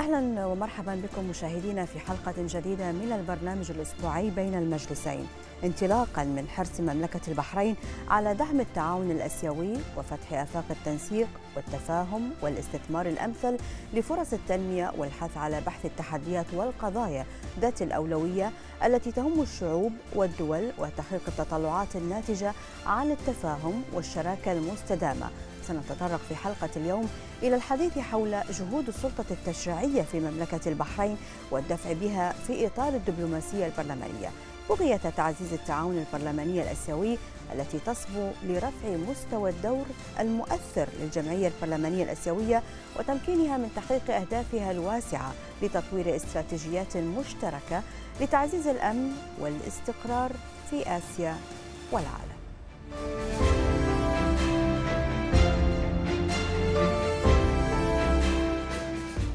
أهلا ومرحبا بكم مشاهدينا في حلقة جديدة من البرنامج الأسبوعي بين المجلسين انطلاقا من حرص مملكة البحرين على دعم التعاون الأسيوي وفتح آفاق التنسيق والتفاهم والاستثمار الأمثل لفرص التنمية والحث على بحث التحديات والقضايا ذات الأولوية التي تهم الشعوب والدول وتحقيق التطلعات الناتجة عن التفاهم والشراكة المستدامة سنتطرق في حلقة اليوم إلى الحديث حول جهود السلطة التشريعية في مملكة البحرين والدفع بها في إطار الدبلوماسية البرلمانية بغية تعزيز التعاون البرلماني الآسيوي التي تصبو لرفع مستوى الدور المؤثر للجمعية البرلمانية الآسيوية وتمكينها من تحقيق أهدافها الواسعة لتطوير استراتيجيات مشتركة لتعزيز الأمن والاستقرار في آسيا والعالم.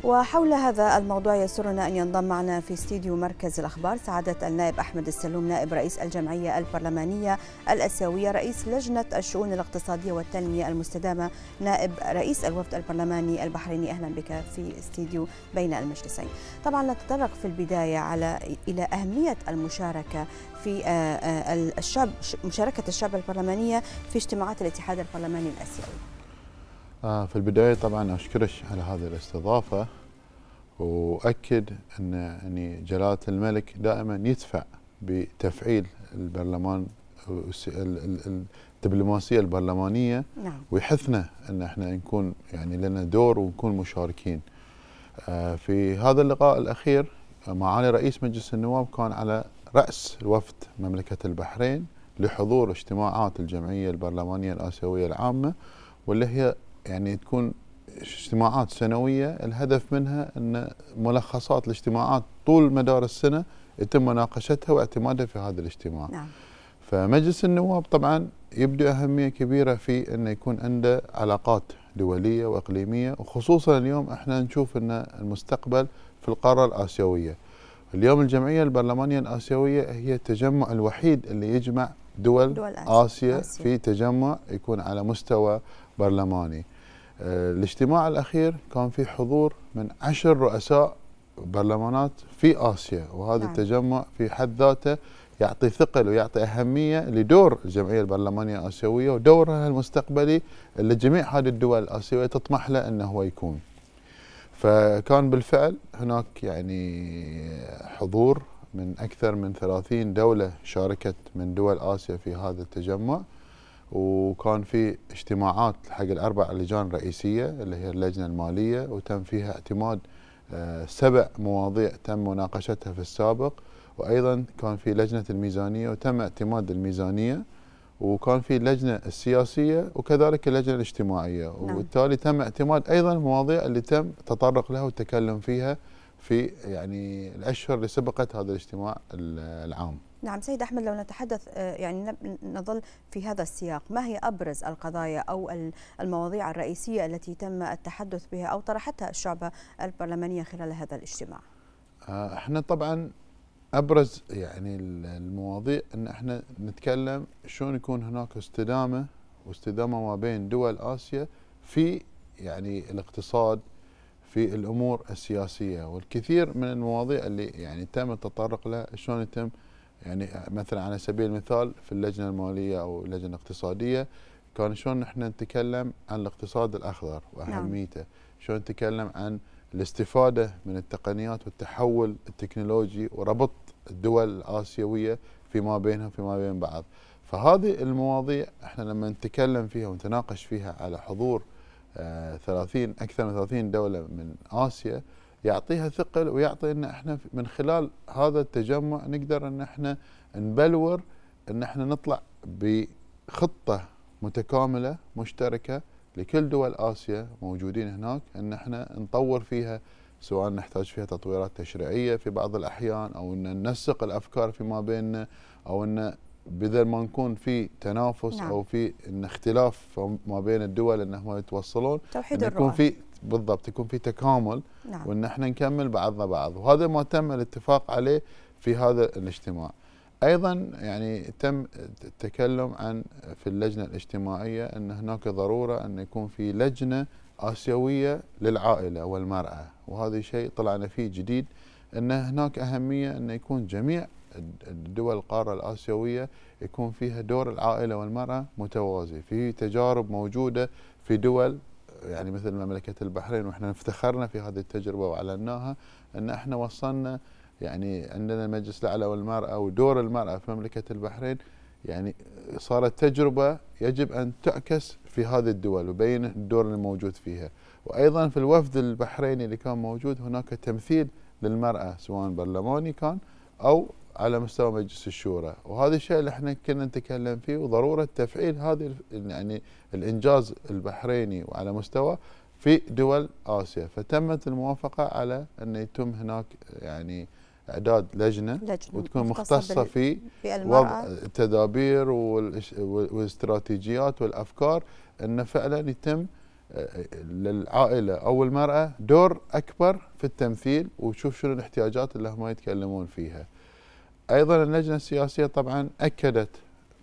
وحول هذا الموضوع يسرنا أن ينضم معنا في استديو مركز الأخبار سعادة النائب أحمد السلوم نائب رئيس الجمعية البرلمانية الأسيوية رئيس لجنة الشؤون الاقتصادية والتنمية المستدامة نائب رئيس الوفد البرلماني البحريني أهلا بك في استديو بين المجلسين طبعا نتطرق في البداية على إلى أهمية المشاركة في آه، آه، الشاب مشاركة الشعب البرلمانية في اجتماعات الاتحاد البرلماني الأسيوي آه، في البداية طبعا أشكرك على هذه الاستضافة وأكد أن يعني جلالة الملك دائما يدفع بتفعيل البرلمان الدبلوماسية البرلمانية نعم. ويحثنا أن احنا نكون يعني لنا دور ونكون مشاركين آه، في هذا اللقاء الأخير معالي رئيس مجلس النواب كان على رأس وفد مملكة البحرين لحضور اجتماعات الجمعية البرلمانية الآسيوية العامة واللي هي يعني تكون اجتماعات سنوية الهدف منها أن ملخصات الاجتماعات طول مدار السنة يتم مناقشتها واعتمادها في هذا الاجتماع نعم. فمجلس النواب طبعا يبدو أهمية كبيرة في أنه يكون عنده علاقات دولية وإقليمية وخصوصا اليوم احنا نشوف أن المستقبل في القارة الآسيوية اليوم الجمعية البرلمانية الآسيوية هي التجمع الوحيد اللي يجمع دول, دول آسيا, آسيا في تجمع يكون على مستوى برلماني آه، الاجتماع الأخير كان في حضور من عشر رؤساء برلمانات في آسيا وهذا نعم. التجمع في حد ذاته يعطي ثقل ويعطي أهمية لدور الجمعية البرلمانية الآسيوية ودورها المستقبلي اللي جميع هذه الدول الآسيوية تطمح له أنه هو يكون فكان بالفعل هناك يعني حضور من أكثر من 30 دولة شاركت من دول آسيا في هذا التجمع وكان في اجتماعات حق الاربع لجان الرئيسيه اللي هي اللجنه الماليه وتم فيها اعتماد آه، سبع مواضيع تم مناقشتها في السابق وايضا كان في لجنه الميزانيه وتم اعتماد الميزانيه وكان في اللجنه السياسيه وكذلك اللجنه الاجتماعيه نعم. وبالتالي تم اعتماد ايضا المواضيع اللي تم تطرق لها والتكلم فيها في يعني الاشهر اللي سبقت هذا الاجتماع العام. نعم سيد أحمد لو نتحدث آه، يعني نظل في هذا السياق ما هي أبرز القضايا أو المواضيع الرئيسية التي تم التحدث بها أو طرحتها الشعبة البرلمانية خلال هذا الاجتماع آه، احنا طبعا أبرز يعني المواضيع أن احنا نتكلم شلون يكون هناك استدامة واستدامة ما بين دول آسيا في يعني الاقتصاد في الامور السياسيه والكثير من المواضيع اللي يعني تم التطرق لها شلون يتم يعني مثلا على سبيل المثال في اللجنه الماليه او اللجنه الاقتصاديه كان شلون نحن نتكلم عن الاقتصاد الاخضر واهميته نعم. شلون نتكلم عن الاستفاده من التقنيات والتحول التكنولوجي وربط الدول الاسيويه فيما بينها فيما بين بعض فهذه المواضيع احنا لما نتكلم فيها ونتناقش فيها على حضور 30 آه، اكثر من 30 دوله من اسيا يعطيها ثقل ويعطي ان احنا من خلال هذا التجمع نقدر ان احنا نبلور ان احنا نطلع بخطه متكامله مشتركه لكل دول اسيا موجودين هناك ان احنا نطور فيها سواء نحتاج فيها تطويرات تشريعيه في بعض الاحيان او ان ننسق الافكار فيما بيننا او ان بدل ما نكون في تنافس نعم. او في إن اختلاف ما بين الدول انهم يتوصلون توحيد إن يكون في بالضبط يكون في تكامل نعم. وان احنا نكمل بعضنا بعض وهذا ما تم الاتفاق عليه في هذا الاجتماع ايضا يعني تم التكلم عن في اللجنه الاجتماعيه ان هناك ضروره ان يكون في لجنه اسيويه للعائله والمراه وهذا شيء طلعنا فيه جديد ان هناك اهميه ان يكون جميع الدول القارة الآسيوية يكون فيها دور العائلة والمرأة متوازي في تجارب موجودة في دول يعني مثل مملكه البحرين واحنا افتخرنا في هذه التجربه واعلناها ان احنا وصلنا يعني عندنا المجلس الاعلى والمراه ودور المراه في مملكه البحرين يعني صارت تجربه يجب ان تعكس في هذه الدول وبين الدور الموجود فيها وايضا في الوفد البحريني اللي كان موجود هناك تمثيل للمراه سواء برلماني كان او على مستوى مجلس الشورى وهذا الشيء اللي احنا كنا نتكلم فيه وضروره تفعيل هذا يعني الانجاز البحريني وعلى مستوى في دول اسيا فتمت الموافقه على ان يتم هناك يعني اعداد لجنه, لجنة وتكون مختصه في وضع التدابير والاستراتيجيات والافكار ان فعلا يتم آه، للعائله او المراه دور اكبر في التمثيل وتشوف شنو الاحتياجات اللي هم يتكلمون فيها. ايضا اللجنه السياسيه طبعا اكدت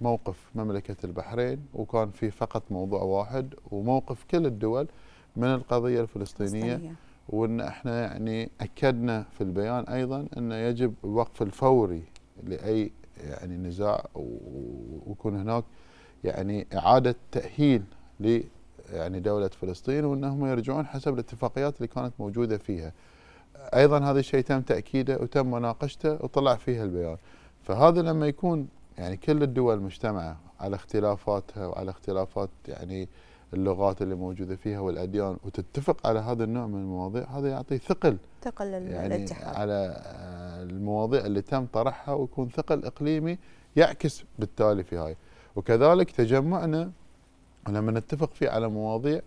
موقف مملكه البحرين وكان في فقط موضوع واحد وموقف كل الدول من القضيه الفلسطينيه وان احنا يعني اكدنا في البيان ايضا انه يجب الوقف الفوري لاي يعني نزاع ويكون هناك يعني اعاده تاهيل ل يعني دوله فلسطين وانهم يرجعون حسب الاتفاقيات اللي كانت موجوده فيها. ايضا هذا الشيء تم تاكيده وتم مناقشته وطلع فيها البيان فهذا لما يكون يعني كل الدول مجتمعه على اختلافاتها وعلى اختلافات يعني اللغات اللي موجوده فيها والاديان وتتفق على هذا النوع من المواضيع هذا يعطي ثقل ثقل يعني الاتحاد. على آه، المواضيع اللي تم طرحها ويكون ثقل اقليمي يعكس بالتالي في هاي وكذلك تجمعنا ولما نتفق فيه على مواضيع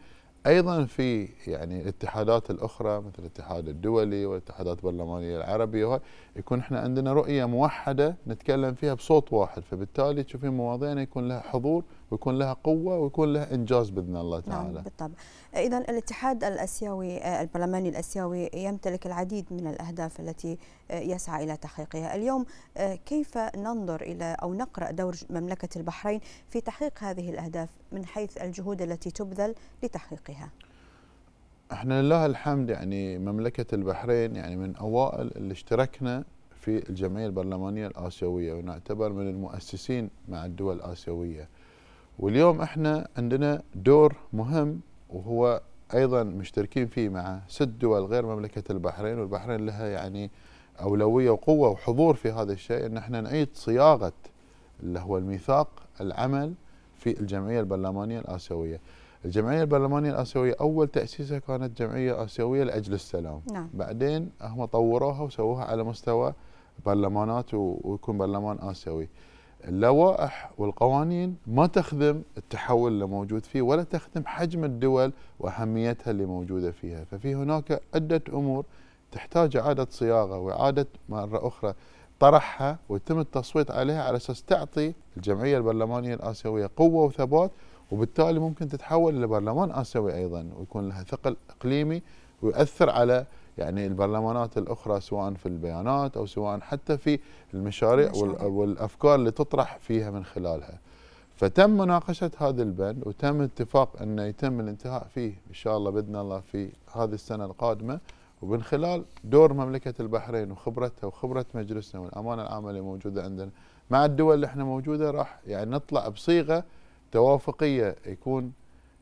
ايضا في يعني الاتحادات الاخرى مثل الاتحاد الدولي والاتحادات البرلمانيه العربيه يكون احنا عندنا رؤيه موحده نتكلم فيها بصوت واحد فبالتالي تشوفين مواضيعنا يكون لها حضور ويكون لها قوه ويكون لها انجاز باذن الله نعم، تعالى. نعم بالطبع. اذا الاتحاد الاسيوي آه، البرلماني الاسيوي يمتلك العديد من الاهداف التي آه، يسعى الى تحقيقها، اليوم آه، كيف ننظر الى او نقرا دور مملكه البحرين في تحقيق هذه الاهداف من حيث الجهود التي تبذل لتحقيقها؟ احنا لله الحمد يعني مملكه البحرين يعني من اوائل اللي اشتركنا في الجمعيه البرلمانيه الاسيويه ونعتبر من المؤسسين مع الدول الاسيويه. واليوم احنا عندنا دور مهم وهو ايضا مشتركين فيه مع ست دول غير مملكه البحرين والبحرين لها يعني اولويه وقوه وحضور في هذا الشيء ان احنا نعيد صياغه اللي هو الميثاق العمل في الجمعيه البرلمانيه الاسيويه. الجمعيه البرلمانيه الاسيويه اول تاسيسها كانت جمعيه اسيويه لاجل السلام. نعم. بعدين هم طوروها وسووها على مستوى برلمانات ويكون برلمان اسيوي. اللوائح والقوانين ما تخدم التحول اللي موجود فيه ولا تخدم حجم الدول واهميتها اللي موجوده فيها، ففي هناك عده امور تحتاج اعاده صياغه واعاده مره اخرى طرحها ويتم التصويت عليها على اساس تعطي الجمعيه البرلمانيه الاسيويه قوه وثبات وبالتالي ممكن تتحول الى برلمان اسيوي ايضا ويكون لها ثقل اقليمي ويؤثر على يعني البرلمانات الأخرى سواء في البيانات أو سواء حتى في المشاريع والأفكار اللي تطرح فيها من خلالها فتم مناقشة هذا البند وتم اتفاق أنه يتم الانتهاء فيه إن شاء الله بإذن الله في هذه السنة القادمة ومن خلال دور مملكة البحرين وخبرتها وخبرة مجلسنا والأمانة العامة اللي موجودة عندنا مع الدول اللي احنا موجودة راح يعني نطلع بصيغة توافقية يكون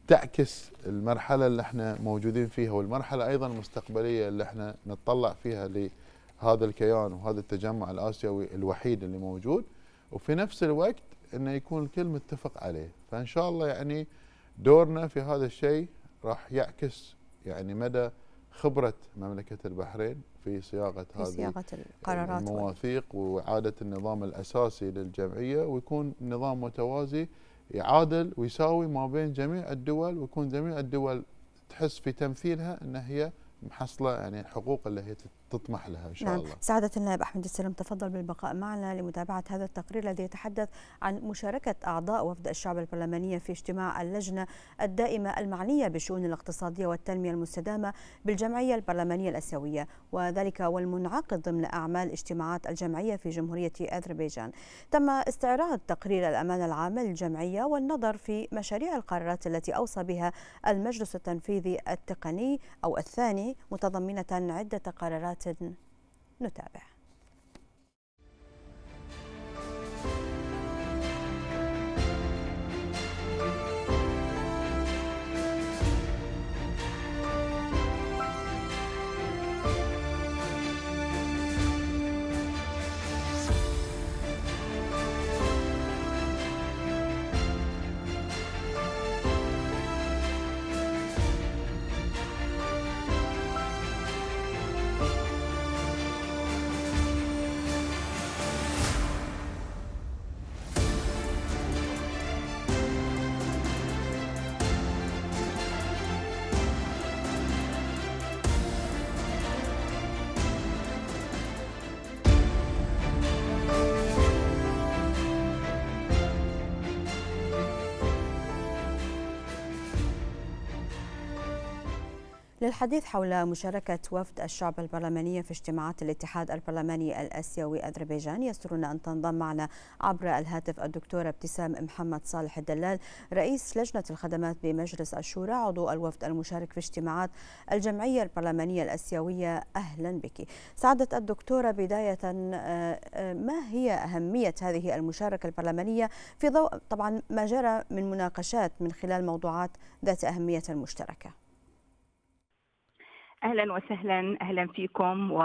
تعكس المرحله اللي احنا موجودين فيها والمرحله ايضا المستقبليه اللي احنا نتطلع فيها لهذا الكيان وهذا التجمع الاسيوي الوحيد اللي موجود وفي نفس الوقت انه يكون الكل متفق عليه فان شاء الله يعني دورنا في هذا الشيء راح يعكس يعني مدى خبرة مملكة البحرين في صياغة في هذه صياغة القرارات المواثيق وإعادة النظام الأساسي للجمعية ويكون نظام متوازي يعادل ويساوي ما بين جميع الدول ويكون جميع الدول تحس في تمثيلها ان هي محصله يعني الحقوق اللي هي تطمح لها إن شاء نعم. الله سعادة النائب أحمد السلام تفضل بالبقاء معنا لمتابعة هذا التقرير الذي يتحدث عن مشاركة أعضاء وفد الشعب البرلمانية في اجتماع اللجنة الدائمة المعنية بالشؤون الاقتصادية والتنمية المستدامة بالجمعية البرلمانية الأسيوية وذلك والمنعقد ضمن أعمال اجتماعات الجمعية في جمهورية أذربيجان تم استعراض تقرير الأمانة العامة للجمعية والنظر في مشاريع القرارات التي أوصى بها المجلس التنفيذي التقني أو الثاني متضمنة عدة قرارات نتابع للحديث حول مشاركة وفد الشعب البرلماني في اجتماعات الاتحاد البرلماني الآسيوي أذربيجان يسرنا أن تنضم معنا عبر الهاتف الدكتورة ابتسام محمد صالح الدلال رئيس لجنة الخدمات بمجلس الشورى عضو الوفد المشارك في اجتماعات الجمعية البرلمانية الآسيوية أهلا بك سعادة الدكتورة بداية آه، آه، ما هي أهمية هذه المشاركة البرلمانية في ضوء طبعا ما جرى من مناقشات من خلال موضوعات ذات أهمية مشتركة اهلا وسهلا اهلا فيكم و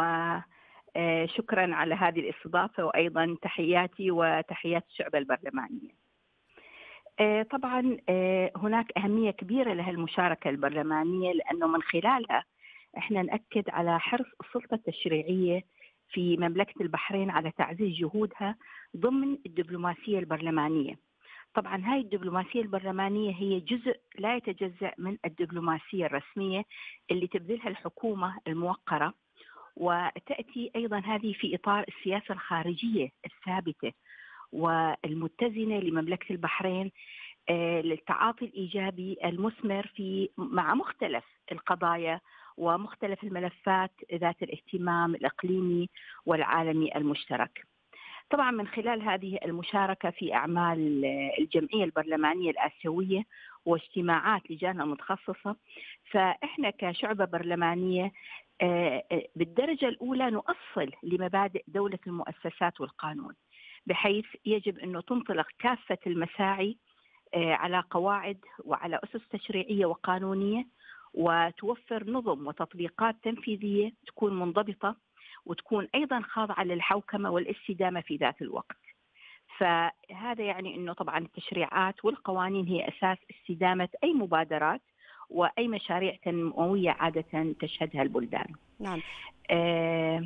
آه، شكرا على هذه الاستضافه وايضا تحياتي وتحيات الشعب البرلمانيه. آه، طبعا آه، هناك اهميه كبيره لهالمشاركه البرلمانيه لانه من خلالها احنا ناكد على حرص السلطه التشريعيه في مملكه البحرين على تعزيز جهودها ضمن الدبلوماسيه البرلمانيه. طبعا هاي الدبلوماسية البرلمانية هي جزء لا يتجزأ من الدبلوماسية الرسمية اللي تبذلها الحكومة الموقرة وتأتي أيضا هذه في إطار السياسة الخارجية الثابتة والمتزنة لمملكة البحرين آه، للتعاطي الإيجابي المثمر في مع مختلف القضايا ومختلف الملفات ذات الاهتمام الإقليمي والعالمي المشترك طبعا من خلال هذه المشاركة في أعمال الجمعية البرلمانية الآسيوية واجتماعات لجان المتخصصة فإحنا كشعبة برلمانية آه، آه، بالدرجة الأولى نؤصل لمبادئ دولة المؤسسات والقانون بحيث يجب أنه تنطلق كافة المساعي آه، على قواعد وعلى أسس تشريعية وقانونية وتوفر نظم وتطبيقات تنفيذية تكون منضبطة وتكون أيضا خاضعة للحوكمة والاستدامة في ذات الوقت فهذا يعني أنه طبعا التشريعات والقوانين هي أساس استدامة أي مبادرات وأي مشاريع تنموية عادة تشهدها البلدان نعم. آه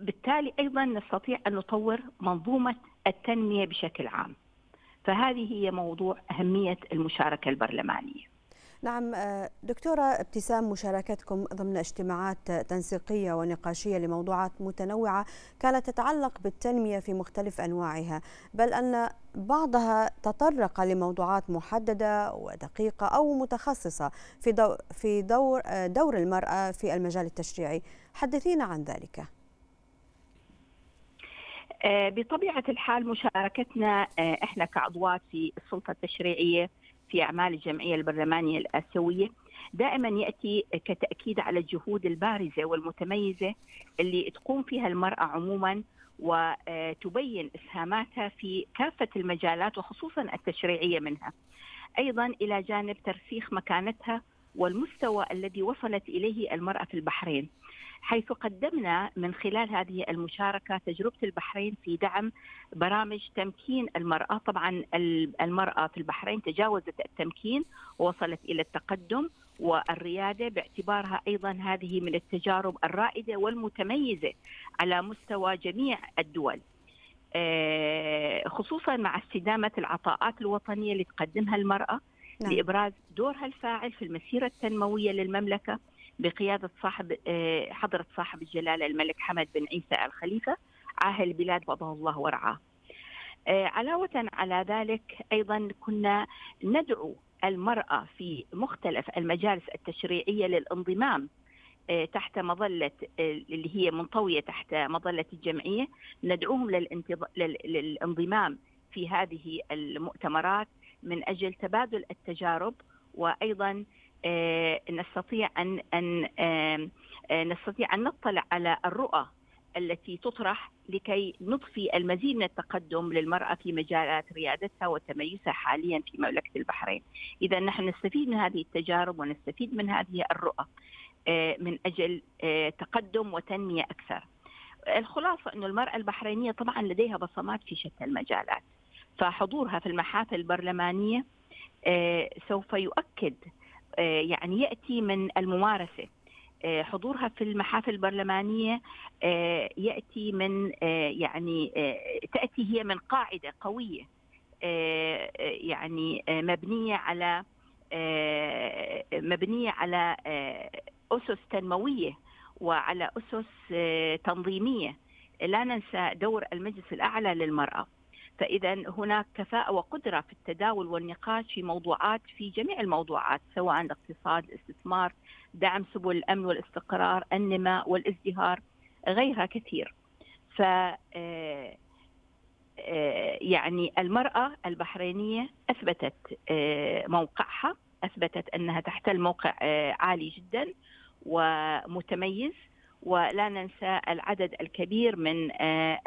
بالتالي أيضا نستطيع أن نطور منظومة التنمية بشكل عام فهذه هي موضوع أهمية المشاركة البرلمانية نعم آه، دكتورة ابتسام مشاركتكم ضمن اجتماعات تنسيقية ونقاشية لموضوعات متنوعة كانت تتعلق بالتنمية في مختلف أنواعها بل أن بعضها تطرق لموضوعات محددة ودقيقة أو متخصصة في دور, في دور, آه، دور المرأة في المجال التشريعي حدثينا عن ذلك آه، بطبيعة الحال مشاركتنا احنا كعضوات في السلطة التشريعية في أعمال الجمعية البرلمانية الآسيوية دائما ياتي كتاكيد على الجهود البارزه والمتميزه اللي تقوم فيها المراه عموما وتبين اسهاماتها في كافه المجالات وخصوصا التشريعيه منها. ايضا الى جانب ترسيخ مكانتها والمستوى الذي وصلت اليه المراه في البحرين حيث قدمنا من خلال هذه المشاركه تجربه البحرين في دعم برامج تمكين المراه طبعا المراه في البحرين تجاوزت التمكين ووصلت الى التقدم والرياده باعتبارها ايضا هذه من التجارب الرائده والمتميزه على مستوى جميع الدول. آه، خصوصا مع استدامه العطاءات الوطنيه اللي تقدمها المراه نعم. لابراز دورها الفاعل في المسيره التنمويه للمملكه بقياده صاحب آه، حضره صاحب الجلاله الملك حمد بن عيسى الخليفه عاهل البلاد بعضه الله ورعاه. آه، علاوه على ذلك ايضا كنا ندعو المراه في مختلف المجالس التشريعيه للانضمام آه، تحت مظلة اللي هي منطوية تحت مظلة الجمعية ندعوهم للانضمام في هذه المؤتمرات من اجل تبادل التجارب وايضا آه، نستطيع ان ان آه، آه، نستطيع ان نطلع على الرؤى التي تطرح لكي نضفي المزيد من التقدم للمرأة في مجالات ريادتها وتميزها حاليا في مملكة البحرين إذا نحن نستفيد من هذه التجارب ونستفيد من هذه الرؤى من أجل تقدم وتنمية أكثر الخلاصة أن المرأة البحرينية طبعا لديها بصمات في شتى المجالات فحضورها في المحافل البرلمانيه آه، سوف يؤكد آه، يعني ياتي من الممارسه آه، حضورها في المحافل البرلمانيه ياتي من يعني تاتي هي من قاعده قويه يعني مبنيه على مبنيه على اسس تنمويه وعلى اسس تنظيميه لا ننسى دور المجلس الاعلى للمراه فإذا هناك كفاءة وقدرة في التداول والنقاش في موضوعات في جميع الموضوعات سواء الاقتصاد، الاستثمار، دعم سبل الأمن والاستقرار، النماء والازدهار غيرها كثير. ف آه، آه، يعني المرأة البحرينية أثبتت آه، موقعها أثبتت أنها تحتل موقع عالي جدا ومتميز ولا ننسى العدد الكبير من آه،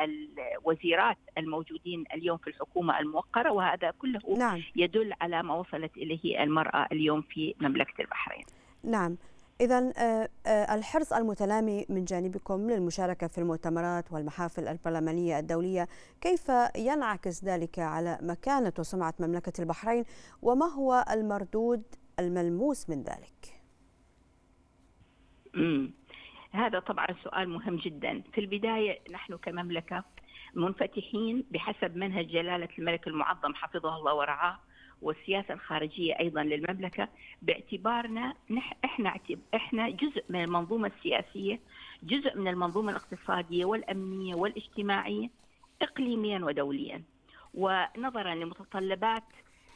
الوزيرات الموجودين اليوم في الحكومة الموقرة وهذا كله نعم. يدل على ما وصلت إليه المرأة اليوم في مملكة البحرين نعم إذا آه، آه، الحرص المتلامي من جانبكم للمشاركة في المؤتمرات والمحافل البرلمانية الدولية كيف ينعكس ذلك على مكانة وسمعة مملكة البحرين وما هو المردود الملموس من ذلك؟ هذا طبعا سؤال مهم جدا في البداية نحن كمملكة منفتحين بحسب منهج جلالة الملك المعظم حفظه الله ورعاه والسياسة الخارجية أيضا للمملكة باعتبارنا نح إحنا, إحنا جزء من المنظومة السياسية جزء من المنظومة الاقتصادية والأمنية والاجتماعية إقليميا ودوليا ونظرا لمتطلبات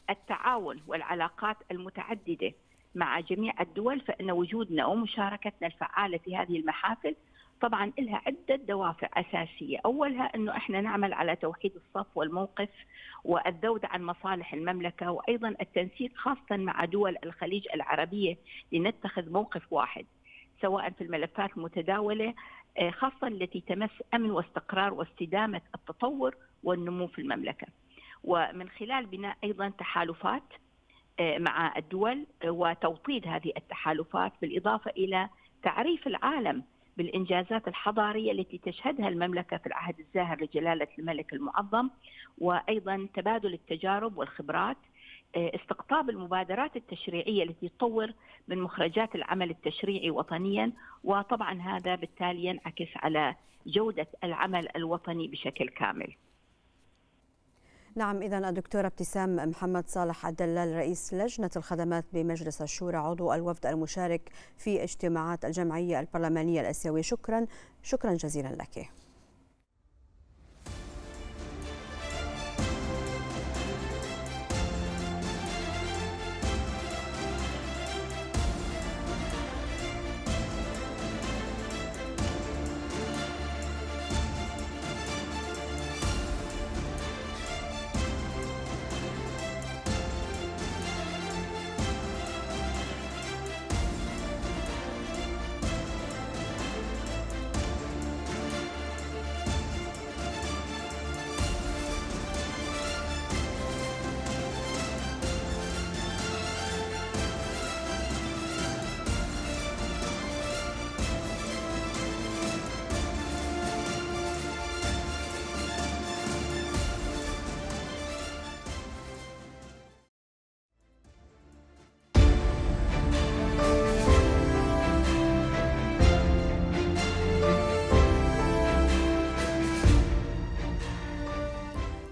التعاون والعلاقات المتعددة مع جميع الدول فإن وجودنا ومشاركتنا الفعالة في هذه المحافل طبعا لها عدة دوافع أساسية أولها أنه إحنا نعمل على توحيد الصف والموقف والذود عن مصالح المملكة وأيضا التنسيق خاصة مع دول الخليج العربية لنتخذ موقف واحد سواء في الملفات المتداولة آه، خاصة التي تمس أمن واستقرار واستدامة التطور والنمو في المملكة ومن خلال بناء أيضا تحالفات آه، مع الدول آه، وتوطيد هذه التحالفات بالاضافه الى تعريف العالم بالانجازات الحضاريه التي تشهدها المملكه في العهد الزاهر لجلاله الملك المعظم وايضا تبادل التجارب والخبرات آه، استقطاب المبادرات التشريعيه التي تطور من مخرجات العمل التشريعي وطنيا وطبعا هذا بالتالي ينعكس على جوده العمل الوطني بشكل كامل. نعم إذا الدكتورة ابتسام محمد صالح الدلال رئيس لجنة الخدمات بمجلس الشورى عضو الوفد المشارك في اجتماعات الجمعية البرلمانية الآسيوية شكرا شكرا جزيلا لك.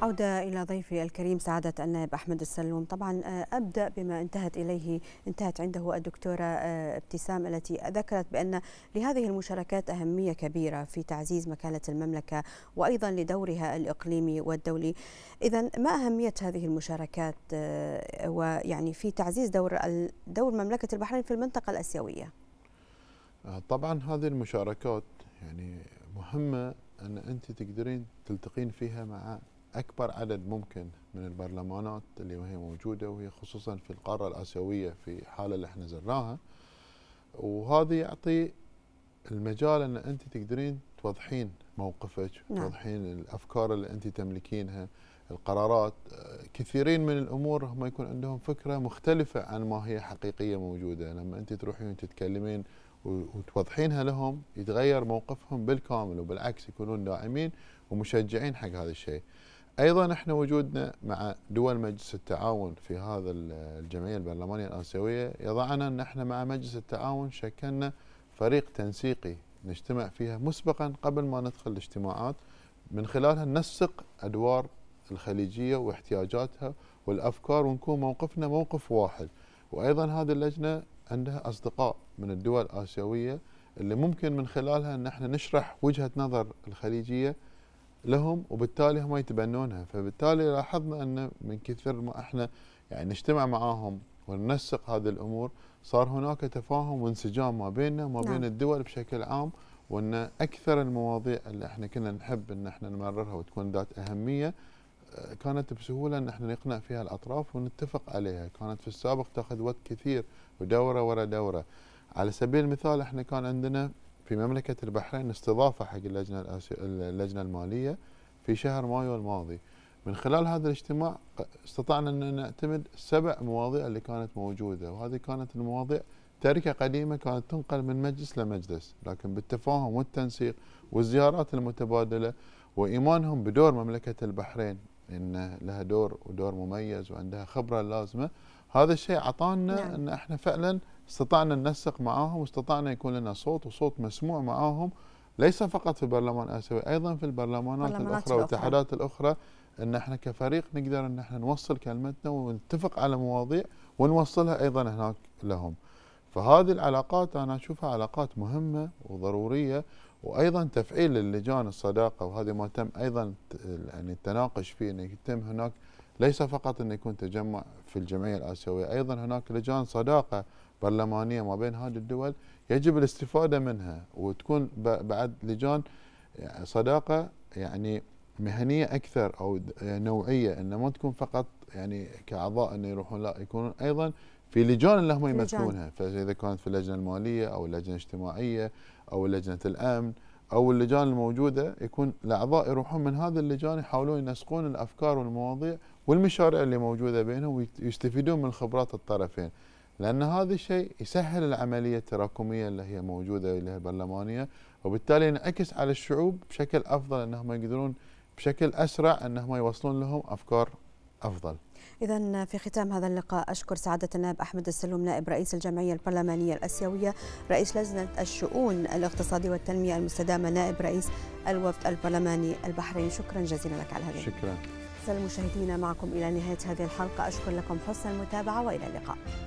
عودة إلى ضيفي الكريم سعادة النائب أحمد السلوم طبعا آه، أبدأ بما انتهت إليه انتهت عنده الدكتورة آه، ابتسام التي ذكرت بأن لهذه المشاركات أهمية كبيرة في تعزيز مكانة المملكة وأيضا لدورها الإقليمي والدولي إذا ما أهمية هذه المشاركات آه، ويعني في تعزيز دور دور مملكة البحرين في المنطقة الأسيوية طبعا هذه المشاركات يعني مهمة أن أنت تقدرين تلتقين فيها مع اكبر عدد ممكن من البرلمانات اللي وهي موجوده وهي خصوصا في القاره الاسيويه في الحاله اللي احنا زرناها وهذا يعطي المجال ان انت تقدرين توضحين موقفك نعم. توضحين الافكار اللي انت تملكينها القرارات كثيرين من الامور هم يكون عندهم فكره مختلفه عن ما هي حقيقيه موجوده لما انت تروحين وتتكلمين وتوضحينها لهم يتغير موقفهم بالكامل وبالعكس يكونون داعمين ومشجعين حق هذا الشيء ايضا احنا وجودنا مع دول مجلس التعاون في هذا الجمعيه البرلمانيه الاسيويه يضعنا ان احنا مع مجلس التعاون شكلنا فريق تنسيقي نجتمع فيها مسبقا قبل ما ندخل الاجتماعات من خلالها ننسق ادوار الخليجيه واحتياجاتها والافكار ونكون موقفنا موقف واحد وايضا هذه اللجنه عندها اصدقاء من الدول الاسيويه اللي ممكن من خلالها ان احنا نشرح وجهه نظر الخليجيه لهم وبالتالي هم يتبنونها فبالتالي لاحظنا أن من كثر ما إحنا يعني نجتمع معاهم وننسق هذه الأمور صار هناك تفاهم وانسجام ما بيننا وما نعم. بين نعم. الدول بشكل عام وأن أكثر المواضيع اللي إحنا كنا نحب أن إحنا نمررها وتكون ذات أهمية آه، كانت بسهولة أن احنا نقنع فيها الأطراف ونتفق عليها كانت في السابق تأخذ وقت كثير ودورة ورا دورة على سبيل المثال احنا كان عندنا في مملكة البحرين استضافة حق اللجنة, الأسي... اللجنة المالية في شهر مايو الماضي من خلال هذا الاجتماع استطعنا أن نعتمد سبع مواضيع اللي كانت موجودة وهذه كانت المواضيع تركة قديمة كانت تنقل من مجلس لمجلس لكن بالتفاهم والتنسيق والزيارات المتبادلة وإيمانهم بدور مملكة البحرين إن لها دور ودور مميز وعندها خبرة لازمة هذا الشيء أعطانا نعم. أن إحنا فعلا استطعنا ننسق معاهم واستطعنا يكون لنا صوت وصوت مسموع معاهم ليس فقط في البرلمان الاسيوي ايضا في البرلمانات الاخرى والاتحادات الاخرى ان احنا كفريق نقدر ان احنا نوصل كلمتنا ونتفق على مواضيع ونوصلها ايضا هناك لهم. فهذه العلاقات انا اشوفها علاقات مهمه وضروريه وايضا تفعيل اللجان الصداقه وهذا ما تم ايضا يعني التناقش فيه انه يتم هناك ليس فقط انه يكون تجمع في الجمعيه الاسيويه ايضا هناك لجان صداقه برلمانيه ما بين هذه الدول يجب الاستفاده منها وتكون بعد لجان صداقه يعني مهنيه اكثر او نوعيه ان ما تكون فقط يعني كاعضاء انه يروحون لا يكونون ايضا في لجان اللي هم يمثلونها فاذا كانت في اللجنه الماليه او اللجنه الاجتماعيه او لجنه الامن او اللجان الموجوده يكون الاعضاء يروحون من هذا اللجان يحاولون ينسقون الافكار والمواضيع والمشاريع اللي موجوده بينهم ويستفيدون من خبرات الطرفين. لأن هذا الشيء يسهل العملية التراكمية اللي هي موجودة اللي هي البرلمانية وبالتالي ينعكس على الشعوب بشكل أفضل أنهم يقدرون بشكل أسرع أنهم يوصلون لهم أفكار أفضل إذا في ختام هذا اللقاء أشكر سعادة النائب أحمد السلوم نائب رئيس الجمعية البرلمانية الأسيوية رئيس لجنة الشؤون الاقتصادية والتنمية المستدامة نائب رئيس الوفد البرلماني البحريني شكرا جزيلا لك على هذا شكرا المشاهدين معكم إلى نهاية هذه الحلقة أشكر لكم حسن المتابعة وإلى اللقاء